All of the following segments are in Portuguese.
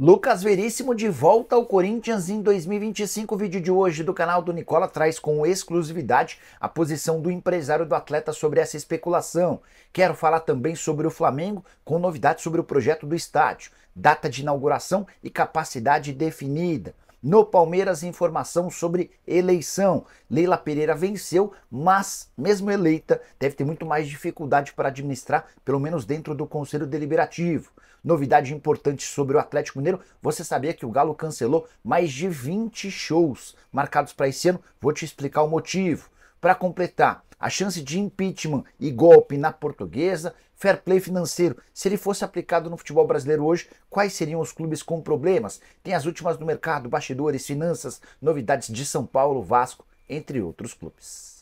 Lucas Veríssimo de volta ao Corinthians em 2025. O vídeo de hoje do canal do Nicola traz com exclusividade a posição do empresário do atleta sobre essa especulação. Quero falar também sobre o Flamengo, com novidades sobre o projeto do estádio, data de inauguração e capacidade definida. No Palmeiras, informação sobre eleição. Leila Pereira venceu, mas, mesmo eleita, deve ter muito mais dificuldade para administrar, pelo menos dentro do Conselho Deliberativo. Novidade importante sobre o Atlético Mineiro: você sabia que o Galo cancelou mais de 20 shows marcados para esse ano? Vou te explicar o motivo. Para completar, a chance de impeachment e golpe na portuguesa, fair play financeiro. Se ele fosse aplicado no futebol brasileiro hoje, quais seriam os clubes com problemas? Tem as últimas do mercado, bastidores, finanças, novidades de São Paulo, Vasco, entre outros clubes.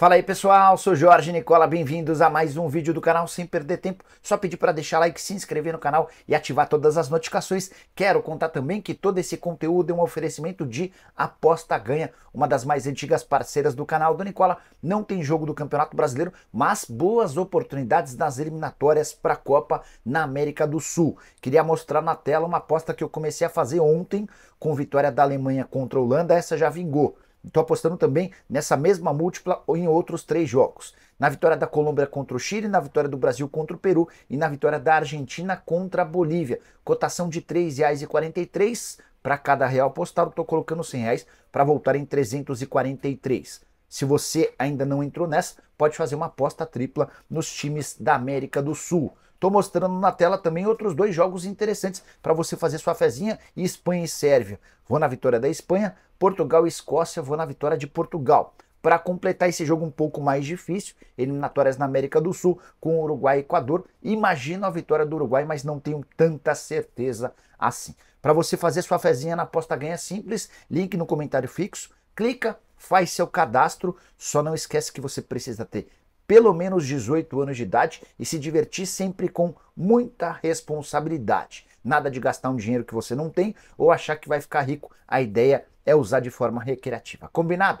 Fala aí pessoal, sou Jorge Nicola, bem-vindos a mais um vídeo do canal Sem Perder Tempo. Só pedir para deixar like, se inscrever no canal e ativar todas as notificações. Quero contar também que todo esse conteúdo é um oferecimento de Aposta Ganha, uma das mais antigas parceiras do canal do Nicola. Não tem jogo do Campeonato Brasileiro, mas boas oportunidades nas eliminatórias para a Copa na América do Sul. Queria mostrar na tela uma aposta que eu comecei a fazer ontem com vitória da Alemanha contra a Holanda, essa já vingou. Estou apostando também nessa mesma múltipla ou em outros três jogos. Na vitória da Colômbia contra o Chile, na vitória do Brasil contra o Peru e na vitória da Argentina contra a Bolívia. Cotação de R$ 3,43 para cada real postado. Estou colocando R$ reais para voltar em 343. Se você ainda não entrou nessa, pode fazer uma aposta tripla nos times da América do Sul. Estou mostrando na tela também outros dois jogos interessantes para você fazer sua fezinha, Espanha e Sérvia. Vou na vitória da Espanha, Portugal e Escócia, vou na vitória de Portugal. Para completar esse jogo um pouco mais difícil, eliminatórias na América do Sul com Uruguai e Equador, imagino a vitória do Uruguai, mas não tenho tanta certeza assim. Para você fazer sua fezinha na aposta ganha simples, link no comentário fixo, clica, faz seu cadastro, só não esquece que você precisa ter pelo menos 18 anos de idade e se divertir sempre com muita responsabilidade. Nada de gastar um dinheiro que você não tem ou achar que vai ficar rico. A ideia é usar de forma recreativa. Combinado?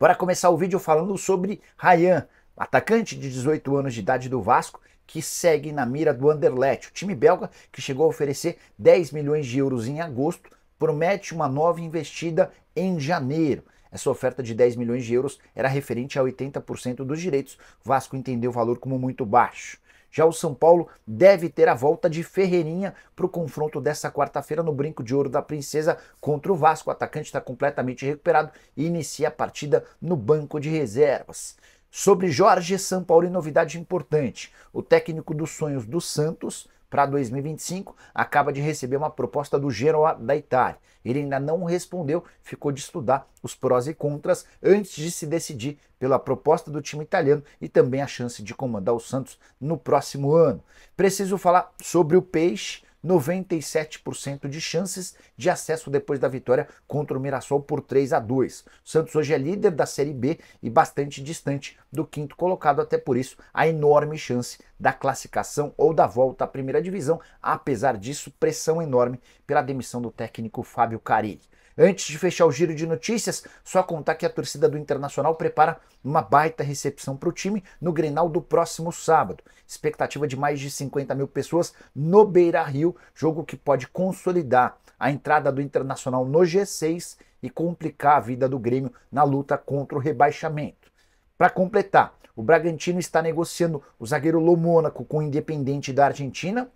Bora começar o vídeo falando sobre Rayan, atacante de 18 anos de idade do Vasco, que segue na mira do Anderlecht. O time belga, que chegou a oferecer 10 milhões de euros em agosto, promete uma nova investida em janeiro. Essa oferta de 10 milhões de euros era referente a 80% dos direitos. O Vasco entendeu o valor como muito baixo. Já o São Paulo deve ter a volta de Ferreirinha para o confronto dessa quarta-feira no Brinco de Ouro da Princesa contra o Vasco. O atacante está completamente recuperado e inicia a partida no banco de reservas. Sobre Jorge Sampaoli, novidade importante. O técnico dos sonhos do Santos para 2025, acaba de receber uma proposta do Genoa da Itália. Ele ainda não respondeu, ficou de estudar os prós e contras antes de se decidir pela proposta do time italiano e também a chance de comandar o Santos no próximo ano. Preciso falar sobre o Peixe, 97% de chances de acesso depois da vitória contra o Mirassol por 3 a 2. O Santos hoje é líder da Série B e bastante distante do quinto colocado, até por isso a enorme chance da classificação ou da volta à primeira divisão, apesar disso, pressão enorme pela demissão do técnico Fábio Carilli. Antes de fechar o giro de notícias, só contar que a torcida do Internacional prepara uma baita recepção para o time no Grenal do próximo sábado. Expectativa de mais de 50 mil pessoas no Beira Rio, jogo que pode consolidar a entrada do Internacional no G6 e complicar a vida do Grêmio na luta contra o rebaixamento. Para completar, o Bragantino está negociando o zagueiro Lomônaco com o Independente da Argentina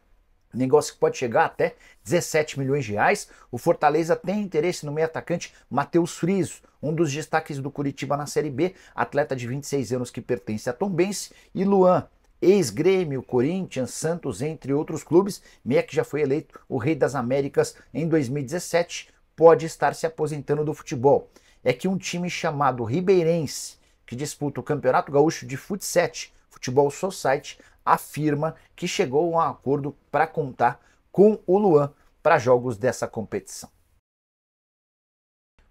Negócio que pode chegar até 17 milhões de reais. O Fortaleza tem interesse no meio atacante Matheus Friso, um dos destaques do Curitiba na Série B, atleta de 26 anos que pertence a Tombense, e Luan, ex-Grêmio, Corinthians, Santos, entre outros clubes, meia que já foi eleito o Rei das Américas em 2017, pode estar se aposentando do futebol. É que um time chamado Ribeirense, que disputa o Campeonato Gaúcho de Futsal, Futebol Society, afirma que chegou a um acordo para contar com o Luan para jogos dessa competição.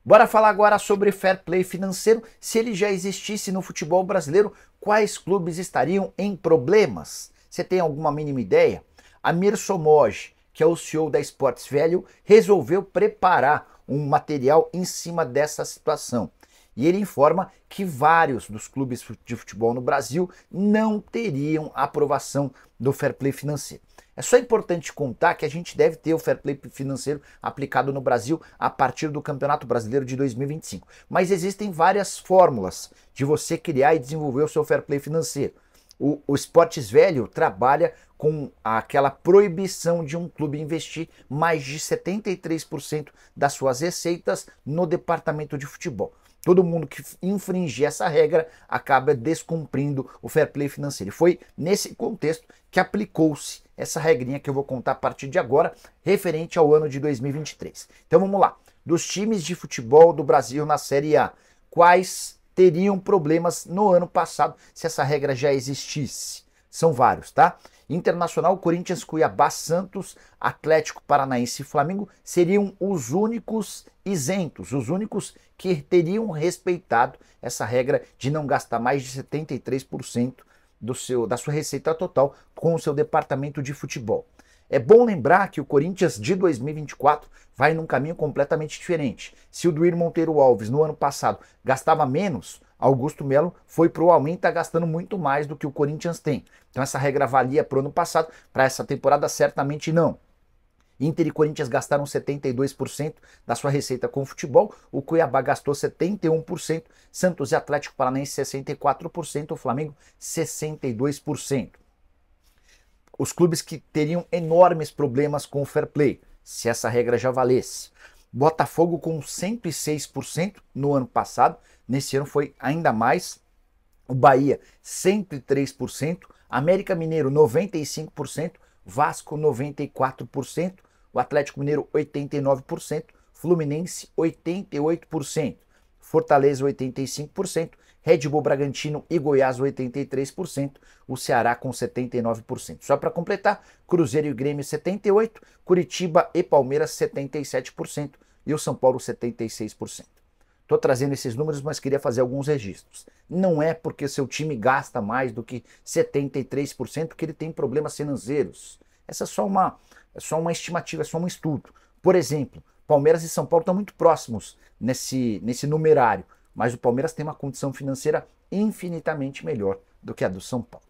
Bora falar agora sobre fair play financeiro. Se ele já existisse no futebol brasileiro, quais clubes estariam em problemas? Você tem alguma mínima ideia? Amir Somoge, que é o CEO da Sports Velho, resolveu preparar um material em cima dessa situação e ele informa que vários dos clubes de futebol no Brasil não teriam aprovação do fair play financeiro. É só importante contar que a gente deve ter o fair play financeiro aplicado no Brasil a partir do Campeonato Brasileiro de 2025. Mas existem várias fórmulas de você criar e desenvolver o seu fair play financeiro. O, o Esportes Velho trabalha com aquela proibição de um clube investir mais de 73% das suas receitas no departamento de futebol. Todo mundo que infringir essa regra acaba descumprindo o fair play financeiro. E foi nesse contexto que aplicou-se essa regrinha que eu vou contar a partir de agora, referente ao ano de 2023. Então vamos lá. Dos times de futebol do Brasil na Série A, quais teriam problemas no ano passado se essa regra já existisse? São vários, tá? Internacional, Corinthians, Cuiabá, Santos, Atlético Paranaense e Flamengo seriam os únicos isentos, os únicos que teriam respeitado essa regra de não gastar mais de 73% do seu, da sua receita total com o seu departamento de futebol. É bom lembrar que o Corinthians de 2024 vai num caminho completamente diferente. Se o Duir Monteiro Alves no ano passado gastava menos, Augusto Melo foi pro Almin, tá gastando muito mais do que o Corinthians tem. Então essa regra valia pro ano passado, para essa temporada certamente não. Inter e Corinthians gastaram 72% da sua receita com o futebol, o Cuiabá gastou 71%, Santos e Atlético Paranaense 64%, o Flamengo 62%. Os clubes que teriam enormes problemas com o fair play, se essa regra já valesse. Botafogo com 106% no ano passado, nesse ano foi ainda mais. O Bahia 103%, América Mineiro 95%, Vasco 94%, o Atlético Mineiro 89%, Fluminense 88%, Fortaleza 85%, Red Bull Bragantino e Goiás 83%, o Ceará com 79%. Só para completar, Cruzeiro e Grêmio 78%, Curitiba e Palmeiras 77% e o São Paulo 76%. Estou trazendo esses números, mas queria fazer alguns registros. Não é porque seu time gasta mais do que 73% que ele tem problemas financeiros. Essa é só uma, é só uma estimativa, é só um estudo. Por exemplo, Palmeiras e São Paulo estão muito próximos nesse, nesse numerário. Mas o Palmeiras tem uma condição financeira infinitamente melhor do que a do São Paulo.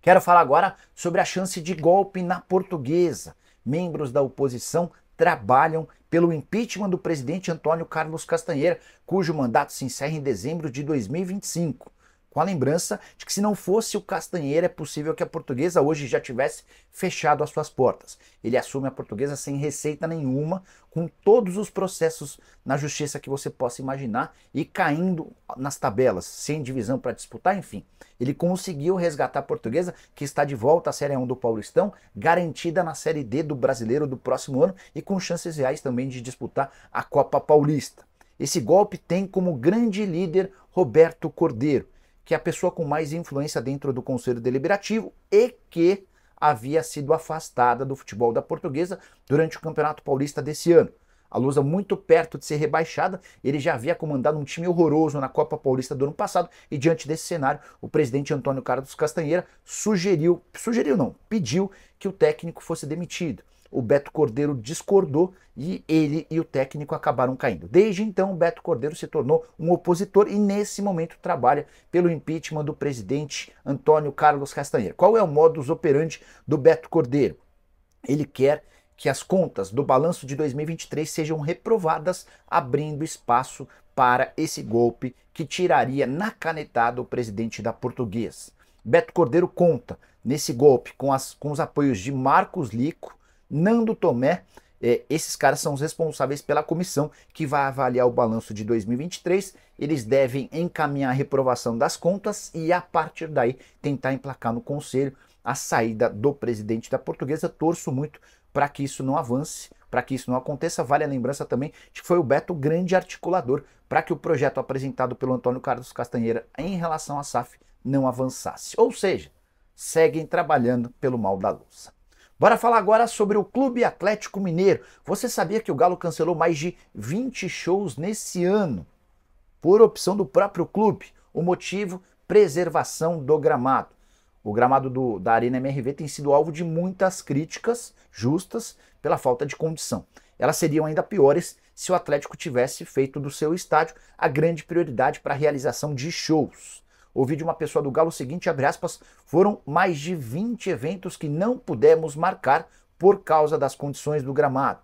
Quero falar agora sobre a chance de golpe na portuguesa. Membros da oposição trabalham pelo impeachment do presidente Antônio Carlos Castanheira, cujo mandato se encerra em dezembro de 2025 com a lembrança de que se não fosse o Castanheira, é possível que a portuguesa hoje já tivesse fechado as suas portas. Ele assume a portuguesa sem receita nenhuma, com todos os processos na justiça que você possa imaginar e caindo nas tabelas, sem divisão para disputar, enfim. Ele conseguiu resgatar a portuguesa, que está de volta à Série 1 do Paulistão, garantida na Série D do brasileiro do próximo ano e com chances reais também de disputar a Copa Paulista. Esse golpe tem como grande líder Roberto Cordeiro que é a pessoa com mais influência dentro do Conselho Deliberativo e que havia sido afastada do futebol da portuguesa durante o Campeonato Paulista desse ano. A Lusa é muito perto de ser rebaixada, ele já havia comandado um time horroroso na Copa Paulista do ano passado e diante desse cenário, o presidente Antônio Carlos Castanheira sugeriu, sugeriu não, pediu que o técnico fosse demitido o Beto Cordeiro discordou e ele e o técnico acabaram caindo. Desde então, o Beto Cordeiro se tornou um opositor e nesse momento trabalha pelo impeachment do presidente Antônio Carlos Castanheira. Qual é o modus operandi do Beto Cordeiro? Ele quer que as contas do balanço de 2023 sejam reprovadas, abrindo espaço para esse golpe que tiraria na canetada o presidente da Portuguesa. Beto Cordeiro conta nesse golpe com, as, com os apoios de Marcos Lico, Nando Tomé. É, esses caras são os responsáveis pela comissão que vai avaliar o balanço de 2023. Eles devem encaminhar a reprovação das contas e, a partir daí, tentar emplacar no conselho a saída do presidente da portuguesa. Torço muito para que isso não avance, para que isso não aconteça. Vale a lembrança também de que foi o Beto o grande articulador para que o projeto apresentado pelo Antônio Carlos Castanheira em relação à SAF não avançasse. Ou seja, seguem trabalhando pelo mal da louça. Bora falar agora sobre o Clube Atlético Mineiro. Você sabia que o Galo cancelou mais de 20 shows nesse ano por opção do próprio clube? O motivo? Preservação do gramado. O gramado do, da Arena MRV tem sido alvo de muitas críticas justas pela falta de condição. Elas seriam ainda piores se o Atlético tivesse feito do seu estádio a grande prioridade para a realização de shows ouvi de uma pessoa do Galo o seguinte, abre aspas, foram mais de 20 eventos que não pudemos marcar por causa das condições do gramado.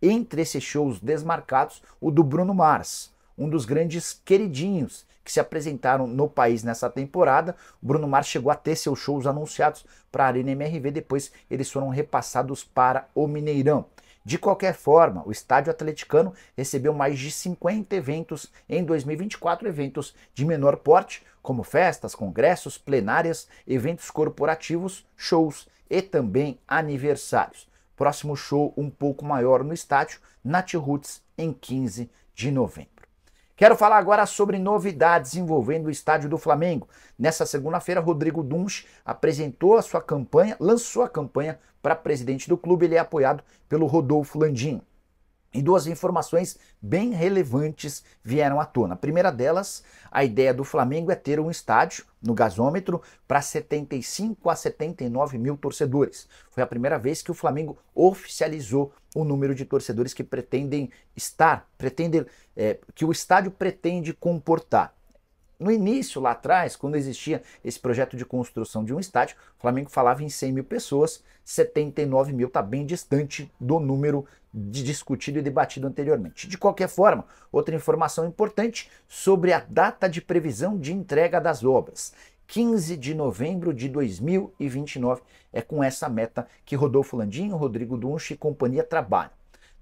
Entre esses shows desmarcados, o do Bruno Mars, um dos grandes queridinhos que se apresentaram no país nessa temporada. O Bruno Mars chegou a ter seus shows anunciados para a Arena MRV, depois eles foram repassados para o Mineirão. De qualquer forma, o estádio atleticano recebeu mais de 50 eventos em 2024, eventos de menor porte, como festas, congressos, plenárias, eventos corporativos, shows e também aniversários. Próximo show um pouco maior no estádio, Nat Roots, em 15 de novembro. Quero falar agora sobre novidades envolvendo o estádio do Flamengo. Nessa segunda-feira, Rodrigo Duns apresentou a sua campanha, lançou a campanha para presidente do clube. Ele é apoiado pelo Rodolfo Landim. E duas informações bem relevantes vieram à tona. A primeira delas, a ideia do Flamengo é ter um estádio no gasômetro para 75 a 79 mil torcedores. Foi a primeira vez que o Flamengo oficializou o número de torcedores que pretendem estar, pretender, é, que o estádio pretende comportar. No início, lá atrás, quando existia esse projeto de construção de um estádio, o Flamengo falava em 100 mil pessoas, 79 mil está bem distante do número de discutido e debatido anteriormente. De qualquer forma, outra informação importante sobre a data de previsão de entrega das obras. 15 de novembro de 2029 é com essa meta que Rodolfo Landim, Rodrigo Dunche e companhia trabalham.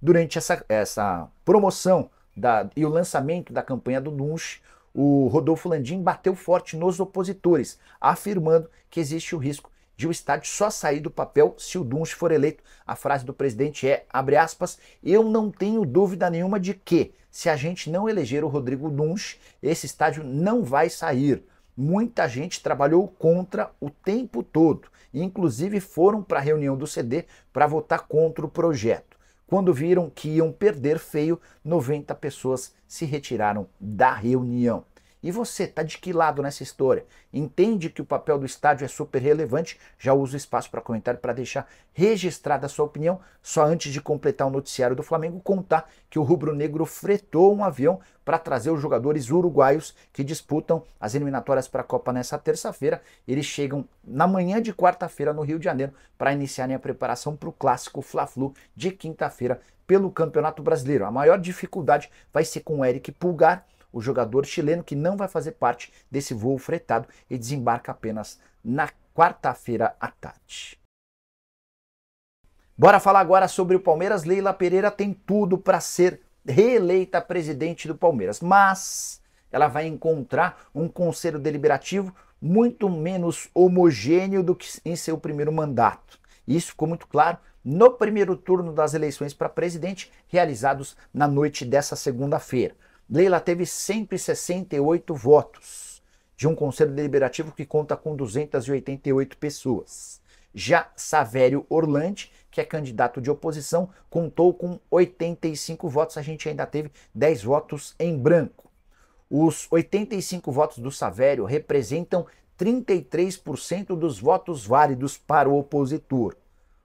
Durante essa, essa promoção da, e o lançamento da campanha do Dunche, o Rodolfo Landim bateu forte nos opositores, afirmando que existe o risco de o estádio só sair do papel se o Duns for eleito. A frase do presidente é, abre aspas, eu não tenho dúvida nenhuma de que, se a gente não eleger o Rodrigo Duns, esse estádio não vai sair. Muita gente trabalhou contra o tempo todo, inclusive foram para a reunião do CD para votar contra o projeto. Quando viram que iam perder feio, 90 pessoas se retiraram da reunião. E você, está de que lado nessa história? Entende que o papel do estádio é super relevante? Já uso o espaço para comentário para deixar registrada a sua opinião. Só antes de completar o noticiário do Flamengo, contar que o rubro-negro fretou um avião para trazer os jogadores uruguaios que disputam as eliminatórias para a Copa nessa terça-feira. Eles chegam na manhã de quarta-feira no Rio de Janeiro para iniciarem a preparação para o clássico Fla-Flu de quinta-feira pelo Campeonato Brasileiro. A maior dificuldade vai ser com o Eric Pulgar o jogador chileno que não vai fazer parte desse voo fretado e desembarca apenas na quarta-feira à tarde. Bora falar agora sobre o Palmeiras. Leila Pereira tem tudo para ser reeleita presidente do Palmeiras, mas ela vai encontrar um conselho deliberativo muito menos homogêneo do que em seu primeiro mandato. Isso ficou muito claro no primeiro turno das eleições para presidente, realizados na noite dessa segunda-feira. Leila teve 168 votos de um conselho deliberativo que conta com 288 pessoas. Já Savério Orlandi, que é candidato de oposição, contou com 85 votos, a gente ainda teve 10 votos em branco. Os 85 votos do Savério representam 33% dos votos válidos para o opositor.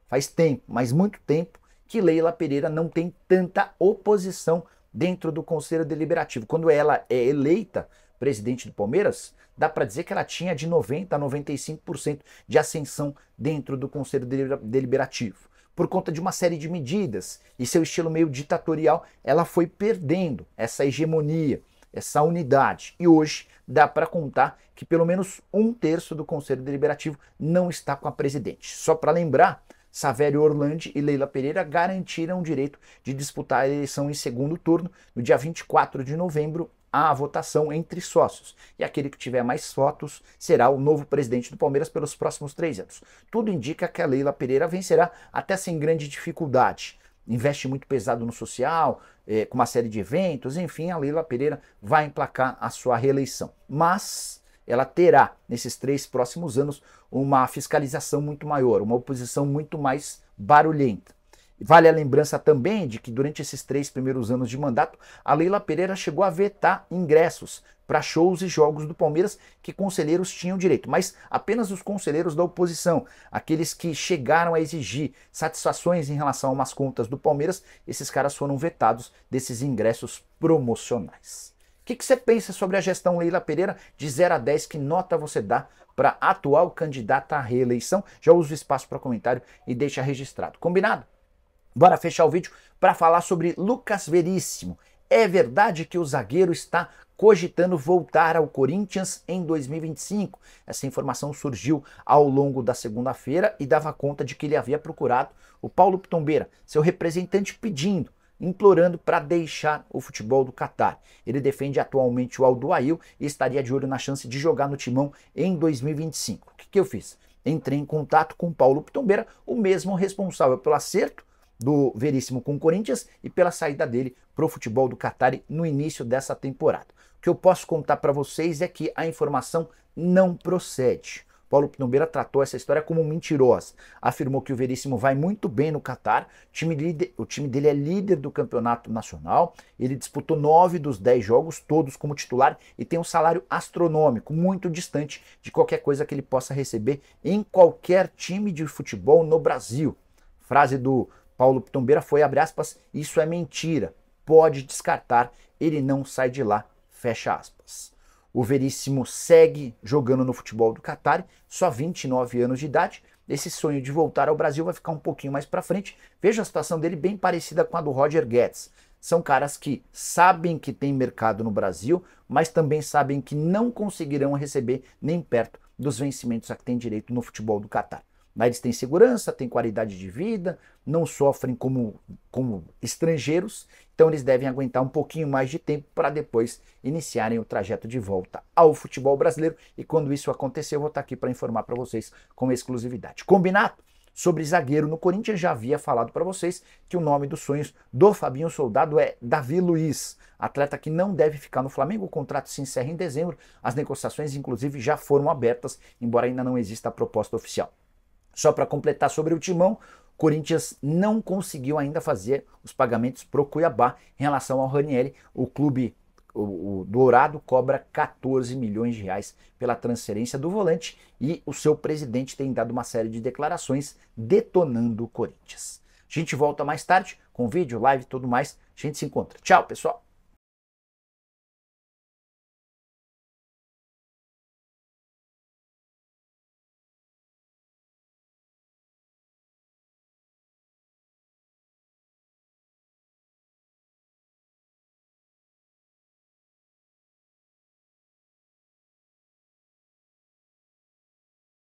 Faz tempo, mas muito tempo, que Leila Pereira não tem tanta oposição dentro do Conselho Deliberativo. Quando ela é eleita presidente do Palmeiras, dá para dizer que ela tinha de 90% a 95% de ascensão dentro do Conselho Deliberativo. Por conta de uma série de medidas e seu estilo meio ditatorial, ela foi perdendo essa hegemonia, essa unidade. E hoje dá para contar que pelo menos um terço do Conselho Deliberativo não está com a presidente. Só para lembrar, Savério Orlandi e Leila Pereira garantiram o direito de disputar a eleição em segundo turno no dia 24 de novembro à votação entre sócios. E aquele que tiver mais votos será o novo presidente do Palmeiras pelos próximos três anos. Tudo indica que a Leila Pereira vencerá até sem grande dificuldade. Investe muito pesado no social, eh, com uma série de eventos, enfim, a Leila Pereira vai emplacar a sua reeleição. Mas ela terá, nesses três próximos anos, uma fiscalização muito maior, uma oposição muito mais barulhenta. Vale a lembrança também de que durante esses três primeiros anos de mandato, a Leila Pereira chegou a vetar ingressos para shows e jogos do Palmeiras que conselheiros tinham direito, mas apenas os conselheiros da oposição, aqueles que chegaram a exigir satisfações em relação a umas contas do Palmeiras, esses caras foram vetados desses ingressos promocionais. O que, que, você pensa sobre a gestão Leila Pereira? De 0 a 10, que nota você dá para atual candidata à reeleição? Já usa o espaço para comentário e deixa registrado. Combinado? Bora fechar o vídeo para falar sobre Lucas Veríssimo. É verdade que o zagueiro está cogitando voltar ao Corinthians em 2025. Essa informação surgiu ao longo da segunda-feira e dava conta de que ele havia procurado o Paulo Pitombeira, seu representante, pedindo implorando para deixar o futebol do Catar. Ele defende atualmente o Alduail e estaria de olho na chance de jogar no timão em 2025. O que, que eu fiz? Entrei em contato com Paulo Pitombeira, o mesmo responsável pelo acerto do Veríssimo com o Corinthians e pela saída dele para o futebol do Catar no início dessa temporada. O que eu posso contar para vocês é que a informação não procede. Paulo Pnumbeira tratou essa história como mentirosa. Afirmou que o Veríssimo vai muito bem no Catar, o time dele é líder do campeonato nacional, ele disputou nove dos dez jogos, todos como titular, e tem um salário astronômico, muito distante de qualquer coisa que ele possa receber em qualquer time de futebol no Brasil. Frase do Paulo Pitombeira foi, abre aspas, isso é mentira, pode descartar, ele não sai de lá, fecha aspas. O Veríssimo segue jogando no futebol do Catar, só 29 anos de idade. Esse sonho de voltar ao Brasil vai ficar um pouquinho mais para frente. Veja a situação dele bem parecida com a do Roger Guedes. São caras que sabem que tem mercado no Brasil, mas também sabem que não conseguirão receber nem perto dos vencimentos a que tem direito no futebol do Catar. Mas né, eles têm segurança, têm qualidade de vida, não sofrem como, como estrangeiros, então eles devem aguentar um pouquinho mais de tempo para depois iniciarem o trajeto de volta ao futebol brasileiro. E quando isso acontecer, eu vou estar tá aqui para informar para vocês com exclusividade. Combinado? Sobre zagueiro no Corinthians, já havia falado para vocês que o nome dos sonhos do Fabinho Soldado é Davi Luiz, atleta que não deve ficar no Flamengo. O contrato se encerra em dezembro. As negociações, inclusive, já foram abertas, embora ainda não exista a proposta oficial. Só para completar sobre o Timão, Corinthians não conseguiu ainda fazer os pagamentos pro Cuiabá em relação ao Ranieri. O clube o, o, Dourado cobra 14 milhões de reais pela transferência do volante e o seu presidente tem dado uma série de declarações detonando o Corinthians. A gente volta mais tarde com vídeo, live e tudo mais. A gente se encontra. Tchau, pessoal!